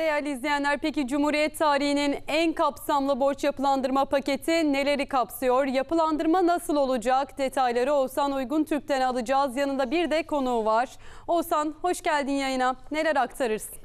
Değerli izleyenler peki Cumhuriyet tarihinin en kapsamlı borç yapılandırma paketi neleri kapsıyor? Yapılandırma nasıl olacak? Detayları Oğuzhan Uygun Türk'ten alacağız. Yanında bir de konuğu var. Oğuzhan hoş geldin yayına. Neler aktarırsın?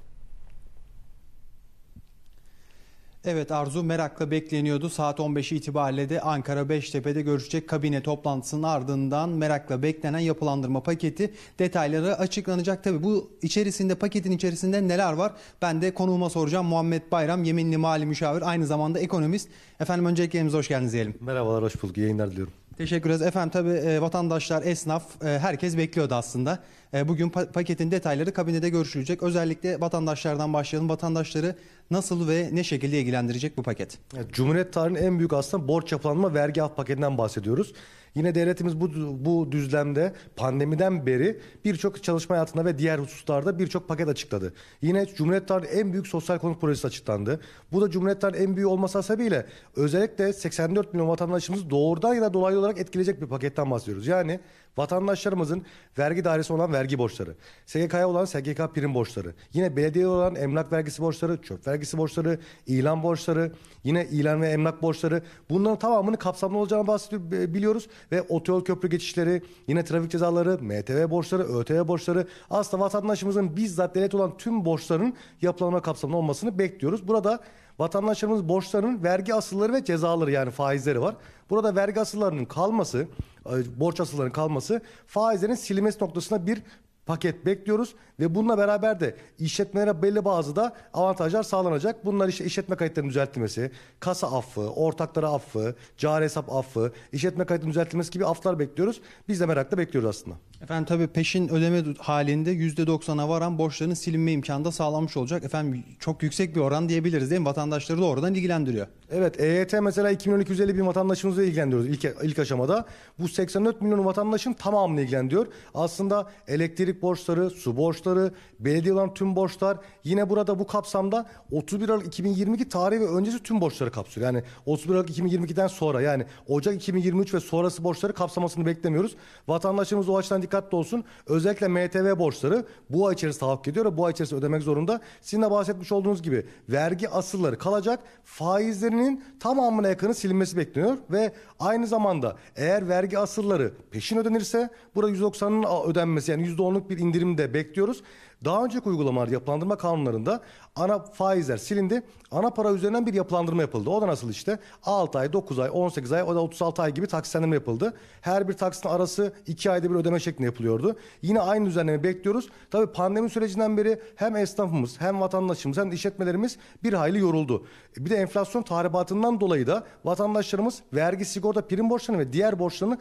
Evet Arzu merakla bekleniyordu. Saat 15 itibariyle de Ankara Beştepe'de görüşecek kabine toplantısının ardından merakla beklenen yapılandırma paketi detayları açıklanacak. Tabii bu içerisinde paketin içerisinde neler var? Ben de konuğuma soracağım. Muhammed Bayram yeminli mali müşavir aynı zamanda ekonomist. Efendim öncelikle hoş geldiniz diyelim. Merhabalar hoş bulduk. Yayınlar diliyorum. Teşekkür ederiz. Efendim tabii e, vatandaşlar, esnaf, e, herkes bekliyordu aslında. E, bugün pa- paketin detayları kabinede görüşülecek. Özellikle vatandaşlardan başlayalım. Vatandaşları nasıl ve ne şekilde ilgilendirecek bu paket? Evet, Cumhuriyet tarihinin en büyük aslında borç yapılanma vergi af paketinden bahsediyoruz. Yine devletimiz bu, bu düzlemde pandemiden beri birçok çalışma hayatında ve diğer hususlarda birçok paket açıkladı. Yine Cumhuriyet tarihinin en büyük sosyal konut projesi açıklandı. Bu da Cumhuriyet tarihinin en büyük olması hasebiyle özellikle 84 milyon vatandaşımız doğrudan ya da dolaylı olarak etkileyecek bir paketten bahsediyoruz. Yani Vatandaşlarımızın vergi dairesi olan vergi borçları, SGK'ya olan SGK prim borçları, yine belediye olan emlak vergisi borçları, çöp vergisi borçları, ilan borçları, yine ilan ve emlak borçları bunların tamamını kapsamlı olacağını e, biliyoruz ve otoyol köprü geçişleri, yine trafik cezaları, MTV borçları, ÖTV borçları aslında vatandaşımızın bizzat devlet olan tüm borçların yapılanma kapsamlı olmasını bekliyoruz. Burada Vatandaşlarımız borçlarının vergi asılları ve cezaları yani faizleri var. Burada vergi asıllarının kalması, e, borç asıllarının kalması faizlerin silinmesi noktasında bir paket bekliyoruz ve bununla beraber de işletmelere belli bazı da avantajlar sağlanacak. Bunlar işte işletme kayıtlarının düzeltilmesi, kasa affı, ortaklara affı, cari hesap affı, işletme kayıtlarının düzeltilmesi gibi aflar bekliyoruz. Biz de merakla bekliyoruz aslında. Efendim tabii peşin ödeme halinde %90'a varan borçların silinme imkanı da sağlanmış olacak. Efendim çok yüksek bir oran diyebiliriz değil mi? Vatandaşları doğrudan ilgilendiriyor. Evet EYT mesela 2.250 bin vatandaşımızı ilgilendiriyoruz ilk, ilk aşamada. Bu 84 milyon vatandaşın tamamını ilgilendiriyor. Aslında elektrik borçları, su borçları, belediye olan tüm borçlar yine burada bu kapsamda 31 Aralık 2022 tarihi ve öncesi tüm borçları kapsıyor. Yani 31 Aralık 2022'den sonra yani Ocak 2023 ve sonrası borçları kapsamasını beklemiyoruz. Vatandaşımız o açıdan dikkatli olsun. Özellikle MTV borçları bu ay içerisinde tahakkuk ediyor ve bu ay içerisinde ödemek zorunda. Sizin de bahsetmiş olduğunuz gibi vergi asılları kalacak. Faizlerin verginin tamamına yakını silinmesi bekleniyor ve aynı zamanda eğer vergi asırları peşin ödenirse burada 190'ın ödenmesi yani %10'luk bir indirim de bekliyoruz. Daha önceki uygulamalar, yapılandırma kanunlarında ana faizler silindi. Ana para üzerinden bir yapılandırma yapıldı. O da nasıl işte? 6 ay, 9 ay, 18 ay, o da 36 ay gibi taksitlendirme yapıldı. Her bir taksitin arası 2 ayda bir ödeme şeklinde yapılıyordu. Yine aynı düzenleme bekliyoruz. Tabii pandemi sürecinden beri hem esnafımız, hem vatandaşımız, hem de işletmelerimiz bir hayli yoruldu. E, bir de enflasyon tahribatından dolayı da vatandaşlarımız vergi, sigorta, prim borçlarını ve diğer borçlarını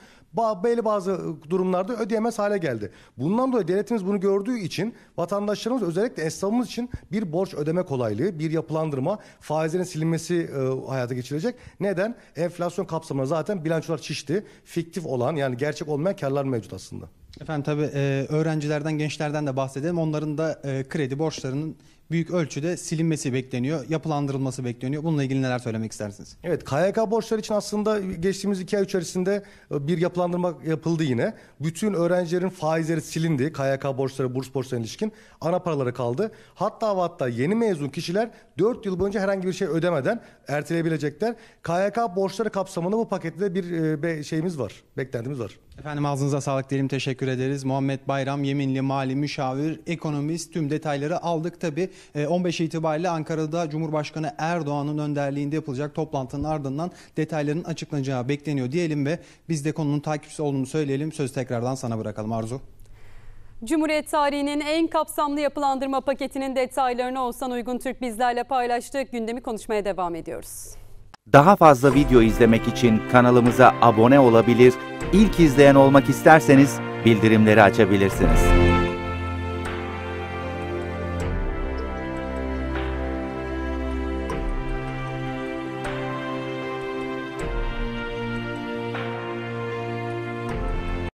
belli bazı ıı, durumlarda ödeyemez hale geldi. Bundan dolayı devletimiz bunu gördüğü için vatandaşlarımız vatandaşlarımız özellikle esnafımız için bir borç ödeme kolaylığı, bir yapılandırma, faizlerin silinmesi e, hayata geçirecek. Neden? Enflasyon kapsamında zaten bilançolar şişti. Fiktif olan yani gerçek olmayan karlar mevcut aslında. Efendim tabii e, öğrencilerden, gençlerden de bahsedelim. Onların da e, kredi borçlarının büyük ölçüde silinmesi bekleniyor, yapılandırılması bekleniyor. Bununla ilgili neler söylemek istersiniz? Evet, KYK borçları için aslında geçtiğimiz iki ay içerisinde e, bir yapılandırma yapıldı yine. Bütün öğrencilerin faizleri silindi. KYK borçları, burs borçlarına ilişkin ana paraları kaldı. Hatta ve hatta yeni mezun kişiler 4 yıl boyunca herhangi bir şey ödemeden erteleyebilecekler. KYK borçları kapsamında bu pakette bir e, şeyimiz var, beklentimiz var. Efendim ağzınıza sağlık diyelim. Teşekkür teşekkür ederiz. Muhammed Bayram, Yeminli Mali Müşavir, Ekonomist tüm detayları aldık. Tabi 15 ee, itibariyle Ankara'da Cumhurbaşkanı Erdoğan'ın önderliğinde yapılacak toplantının ardından detayların açıklanacağı bekleniyor diyelim ve biz de konunun takipçisi olduğunu söyleyelim. Söz tekrardan sana bırakalım Arzu. Cumhuriyet tarihinin en kapsamlı yapılandırma paketinin detaylarını Oğuzhan Uygun Türk bizlerle paylaştı. Gündemi konuşmaya devam ediyoruz. Daha fazla video izlemek için kanalımıza abone olabilir, İlk izleyen olmak isterseniz bildirimleri açabilirsiniz.